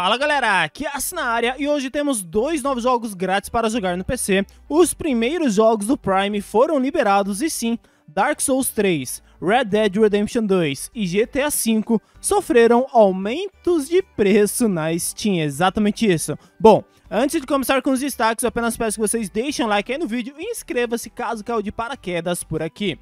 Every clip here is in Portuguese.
Fala galera, aqui é a na área e hoje temos dois novos jogos grátis para jogar no PC. Os primeiros jogos do Prime foram liberados e sim, Dark Souls 3, Red Dead Redemption 2 e GTA V sofreram aumentos de preço na Steam, exatamente isso. Bom, antes de começar com os destaques, eu apenas peço que vocês deixem um like aí no vídeo e inscreva-se caso caiu de paraquedas por aqui.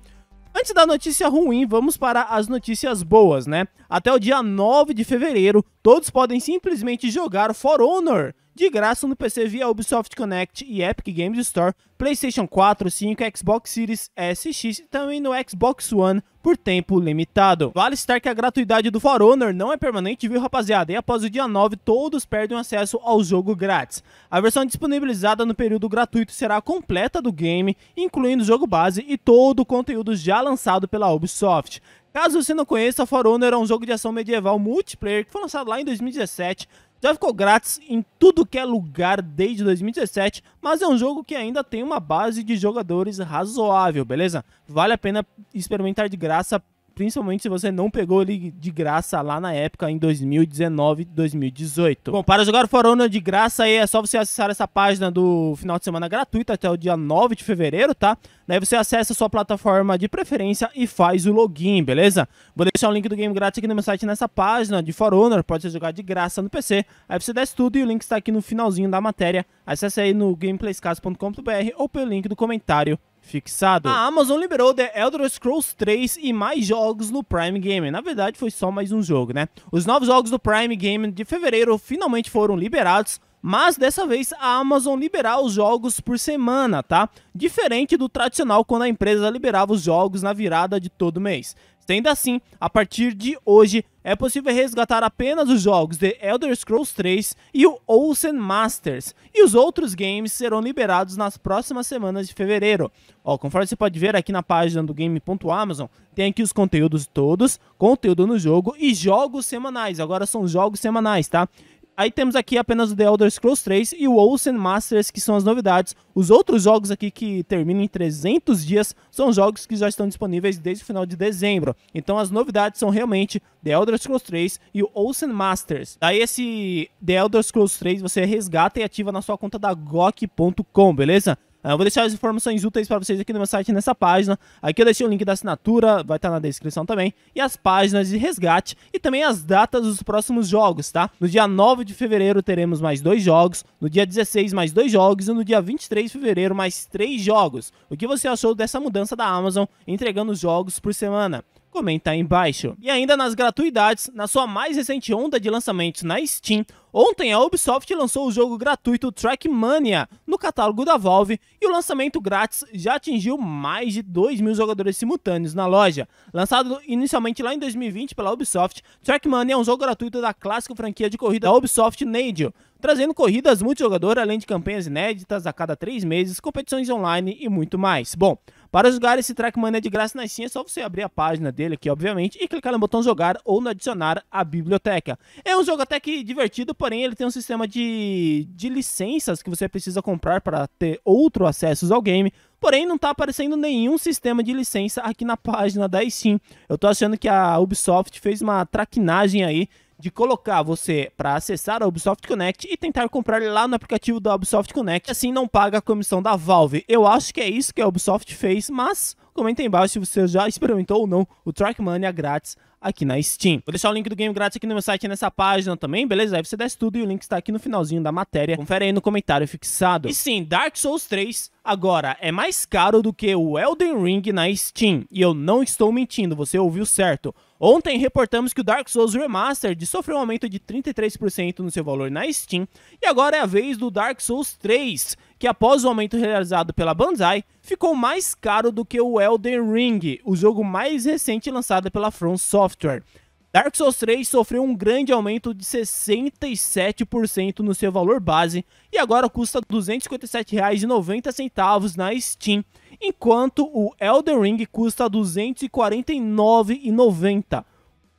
Antes da notícia ruim, vamos para as notícias boas, né? Até o dia 9 de fevereiro, todos podem simplesmente jogar For Honor de graça no PC via Ubisoft Connect e Epic Games Store, PlayStation 4, 5, Xbox Series SX e também no Xbox One por tempo limitado. Vale citar que a gratuidade do For Honor não é permanente, viu rapaziada? E após o dia 9, todos perdem acesso ao jogo grátis. A versão disponibilizada no período gratuito será completa do game, incluindo o jogo base e todo o conteúdo já lançado pela Ubisoft. Caso você não conheça, For Honor é um jogo de ação medieval multiplayer que foi lançado lá em 2017 já então, ficou grátis em tudo que é lugar desde 2017, mas é um jogo que ainda tem uma base de jogadores razoável, beleza? Vale a pena experimentar de graça principalmente se você não pegou ele de graça lá na época em 2019 2018. Bom, para jogar o Honor de graça aí é só você acessar essa página do final de semana gratuita até o dia 9 de fevereiro, tá? Daí você acessa a sua plataforma de preferência e faz o login, beleza? Vou deixar o link do game grátis aqui no meu site nessa página de For Honor, pode ser jogar de graça no PC. Aí você desce tudo e o link está aqui no finalzinho da matéria. Acesse aí no gameplaycast.com.br ou pelo link do comentário fixado. A Amazon liberou The Elder Scrolls 3 e mais jogos no Prime Game. Na verdade, foi só mais um jogo, né? Os novos jogos do Prime Game de fevereiro finalmente foram liberados. Mas dessa vez a Amazon liberar os jogos por semana, tá? Diferente do tradicional quando a empresa liberava os jogos na virada de todo mês. Sendo assim, a partir de hoje é possível resgatar apenas os jogos The Elder Scrolls 3 e o Ocean Masters, e os outros games serão liberados nas próximas semanas de fevereiro. Ó, conforme você pode ver aqui na página do game.amazon, tem aqui os conteúdos todos, conteúdo no jogo e jogos semanais. Agora são jogos semanais, tá? Aí temos aqui apenas o The Elder Scrolls 3 e o Ocean Masters, que são as novidades. Os outros jogos aqui que terminam em 300 dias são jogos que já estão disponíveis desde o final de dezembro. Então as novidades são realmente The Elder Scrolls 3 e o Ocean Masters. Aí esse The Elder Scrolls 3 você resgata e ativa na sua conta da GOC.com, beleza? Ah, eu vou deixar as informações úteis para vocês aqui no meu site nessa página. Aqui eu deixei o link da assinatura, vai estar tá na descrição também. E as páginas de resgate e também as datas dos próximos jogos, tá? No dia 9 de fevereiro teremos mais dois jogos, no dia 16 mais dois jogos e no dia 23 de fevereiro mais três jogos. O que você achou dessa mudança da Amazon entregando os jogos por semana? comenta aí embaixo. E ainda nas gratuidades, na sua mais recente onda de lançamentos na Steam, Ontem, a Ubisoft lançou o jogo gratuito Trackmania no catálogo da Valve e o lançamento grátis já atingiu mais de 2 mil jogadores simultâneos na loja. Lançado inicialmente lá em 2020 pela Ubisoft, Trackmania é um jogo gratuito da clássica franquia de corrida da Ubisoft Nadio, trazendo corridas multijogador, além de campanhas inéditas a cada 3 meses, competições online e muito mais. Bom, para jogar esse é de graça na Steam é só você abrir a página dele aqui, obviamente, e clicar no botão jogar ou no adicionar a biblioteca. É um jogo até que divertido, porém ele tem um sistema de, de licenças que você precisa comprar para ter outro acesso ao game. Porém, não está aparecendo nenhum sistema de licença aqui na página da Steam. Eu estou achando que a Ubisoft fez uma traquinagem aí de colocar você para acessar a Ubisoft Connect e tentar comprar lá no aplicativo da Ubisoft Connect, assim não paga a comissão da Valve. Eu acho que é isso que a Ubisoft fez, mas comenta aí embaixo se você já experimentou ou não o Mania grátis aqui na Steam. Vou deixar o link do game grátis aqui no meu site nessa página também, beleza? Aí você desce tudo e o link está aqui no finalzinho da matéria. Confere aí no comentário fixado. E sim, Dark Souls 3 Agora, é mais caro do que o Elden Ring na Steam, e eu não estou mentindo, você ouviu certo. Ontem reportamos que o Dark Souls Remastered sofreu um aumento de 33% no seu valor na Steam, e agora é a vez do Dark Souls 3, que após o aumento realizado pela Bandai, ficou mais caro do que o Elden Ring, o jogo mais recente lançado pela From Software. Dark Souls 3 sofreu um grande aumento de 67% no seu valor base e agora custa R$ 257,90 na Steam, enquanto o Elden Ring custa R$ 249,90.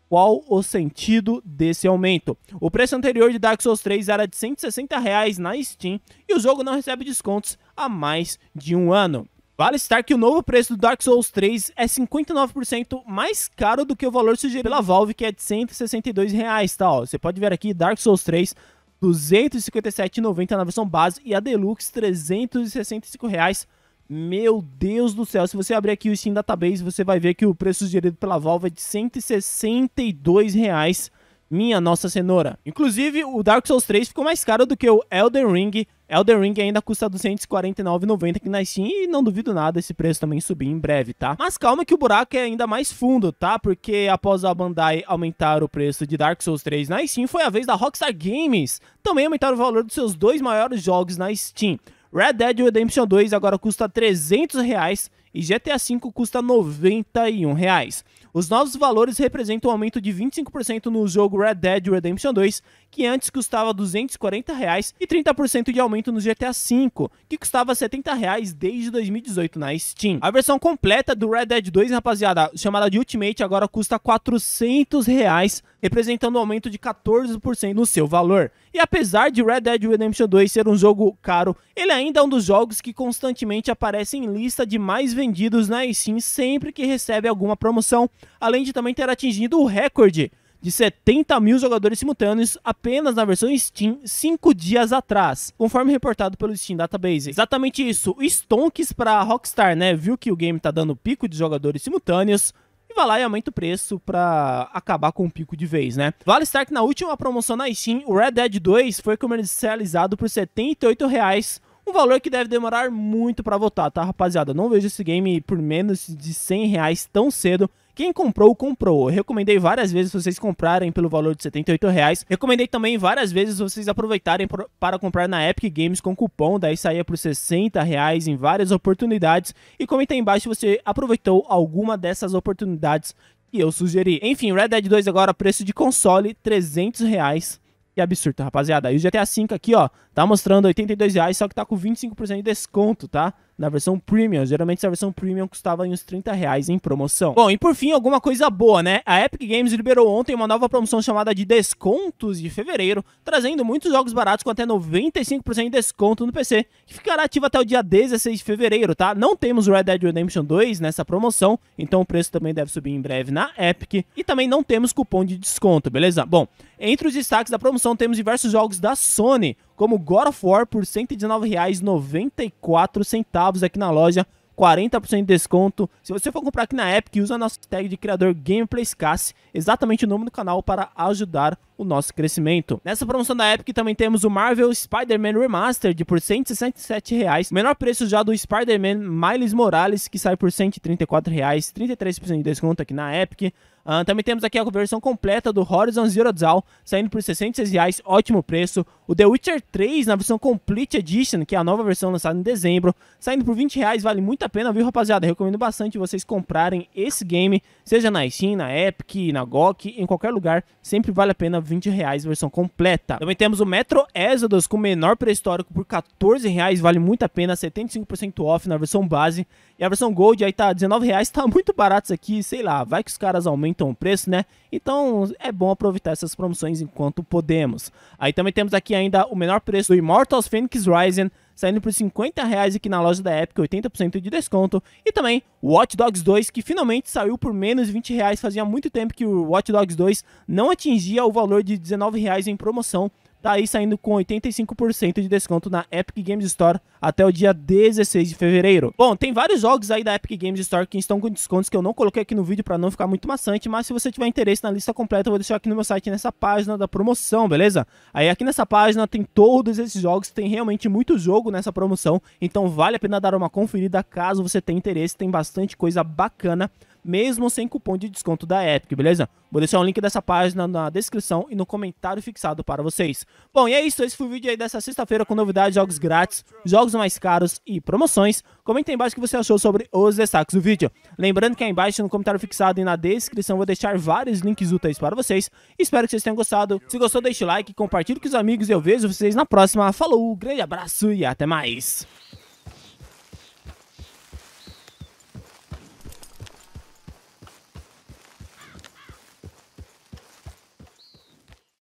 Qual o sentido desse aumento? O preço anterior de Dark Souls 3 era de R$ 160 na Steam e o jogo não recebe descontos há mais de um ano. Vale citar que o novo preço do Dark Souls 3 é 59% mais caro do que o valor sugerido pela Valve, que é de 162 reais, tá? Ó, você pode ver aqui Dark Souls 3 257,90 na versão base e a Deluxe 365 reais. Meu Deus do céu, se você abrir aqui o Steam Database, você vai ver que o preço sugerido pela Valve é de 162 reais. Minha nossa cenoura. Inclusive, o Dark Souls 3 ficou mais caro do que o Elden Ring. Elden Ring ainda custa 249,90 aqui na Steam e não duvido nada esse preço também subir em breve, tá? Mas calma que o buraco é ainda mais fundo, tá? Porque após a Bandai aumentar o preço de Dark Souls 3 na Steam, foi a vez da Rockstar Games também aumentar o valor dos seus dois maiores jogos na Steam. Red Dead Redemption 2 agora custa 300 reais e GTA V custa R$ 91,00. Reais. Os novos valores representam um aumento de 25% no jogo Red Dead Redemption 2, que antes custava R$ 240, reais, e 30% de aumento no GTA V, que custava R$ reais desde 2018 na Steam. A versão completa do Red Dead 2, rapaziada, chamada de Ultimate, agora custa R$ reais, representando um aumento de 14% no seu valor. E apesar de Red Dead Redemption 2 ser um jogo caro, ele ainda é um dos jogos que constantemente aparece em lista de mais vendidos vendidos na Steam sempre que recebe alguma promoção, além de também ter atingido o recorde de 70 mil jogadores simultâneos apenas na versão Steam 5 dias atrás, conforme reportado pelo Steam Database. Exatamente isso, stonks para Rockstar, né? Viu que o game tá dando pico de jogadores simultâneos, e vai lá e aumenta o preço para acabar com o pico de vez, né? Vale estar que na última promoção na Steam, o Red Dead 2 foi comercializado por R$ 78 reais um valor que deve demorar muito para voltar, tá, rapaziada? Não vejo esse game por menos de 100 reais tão cedo. Quem comprou, comprou. Eu recomendei várias vezes vocês comprarem pelo valor de 78 reais. Recomendei também várias vezes vocês aproveitarem para comprar na Epic Games com cupom, daí saía por 60 reais em várias oportunidades. E comenta aí embaixo se você aproveitou alguma dessas oportunidades que eu sugeri. Enfim, Red Dead 2 agora, preço de console, 300 reais e absurdo, tá, rapaziada. E o GTA V aqui, ó, tá mostrando R$82,00, só que tá com 25% de desconto, tá? na versão premium. Geralmente essa versão premium custava uns 30 reais em promoção. Bom, e por fim, alguma coisa boa, né? A Epic Games liberou ontem uma nova promoção chamada de Descontos de Fevereiro, trazendo muitos jogos baratos com até 95% de desconto no PC, que ficará ativa até o dia 16 de fevereiro, tá? Não temos Red Dead Redemption 2 nessa promoção, então o preço também deve subir em breve na Epic, e também não temos cupom de desconto, beleza? Bom, entre os destaques da promoção temos diversos jogos da Sony, como God of War por R$ 119,94 aqui na loja. 40% de desconto. Se você for comprar aqui na Epic, usa a nossa tag de criador GameplaysCast, exatamente o nome do canal, para ajudar o nosso crescimento. Nessa promoção da Epic também temos o Marvel Spider-Man Remastered por R$ 167, reais, o menor preço já do Spider-Man Miles Morales, que sai por R$ 134, reais, 33% de desconto aqui na Epic. Uh, também temos aqui a versão completa do Horizon Zero Dawn, saindo por R$ reais, ótimo preço. O The Witcher 3 na versão Complete Edition, que é a nova versão lançada em dezembro, saindo por R$ 20, reais, vale muito a pena, viu, rapaziada? Recomendo bastante vocês comprarem esse game, seja na Steam, na Epic, na GOG, em qualquer lugar, sempre vale a pena 20 reais versão completa. Também temos o Metro Exodus com menor pré-histórico por 14 reais, vale muito a pena, 75% off na versão base. E a versão Gold aí tá 19 reais, tá muito barato isso aqui, sei lá, vai que os caras aumentam o preço, né? Então é bom aproveitar essas promoções enquanto podemos. Aí também temos aqui ainda o menor preço do Immortals Phoenix Rising saindo por 50 reais aqui na loja da Epic, 80% de desconto. E também Watch Dogs 2, que finalmente saiu por menos de 20 reais. Fazia muito tempo que o Watch Dogs 2 não atingia o valor de 19 reais em promoção tá aí saindo com 85% de desconto na Epic Games Store até o dia 16 de fevereiro. Bom, tem vários jogos aí da Epic Games Store que estão com descontos que eu não coloquei aqui no vídeo para não ficar muito maçante, mas se você tiver interesse na lista completa, eu vou deixar aqui no meu site nessa página da promoção, beleza? Aí aqui nessa página tem todos esses jogos, tem realmente muito jogo nessa promoção, então vale a pena dar uma conferida caso você tenha interesse, tem bastante coisa bacana mesmo sem cupom de desconto da Epic, beleza? Vou deixar o link dessa página na descrição e no comentário fixado para vocês. Bom, e é isso. Esse foi o vídeo aí dessa sexta-feira com novidades, jogos grátis, jogos mais caros e promoções. Comenta aí embaixo o que você achou sobre os destaques do vídeo. Lembrando que aí é embaixo no comentário fixado e na descrição vou deixar vários links úteis para vocês. Espero que vocês tenham gostado. Se gostou, deixe like, compartilhe com os amigos e eu vejo vocês na próxima. Falou, grande abraço e até mais.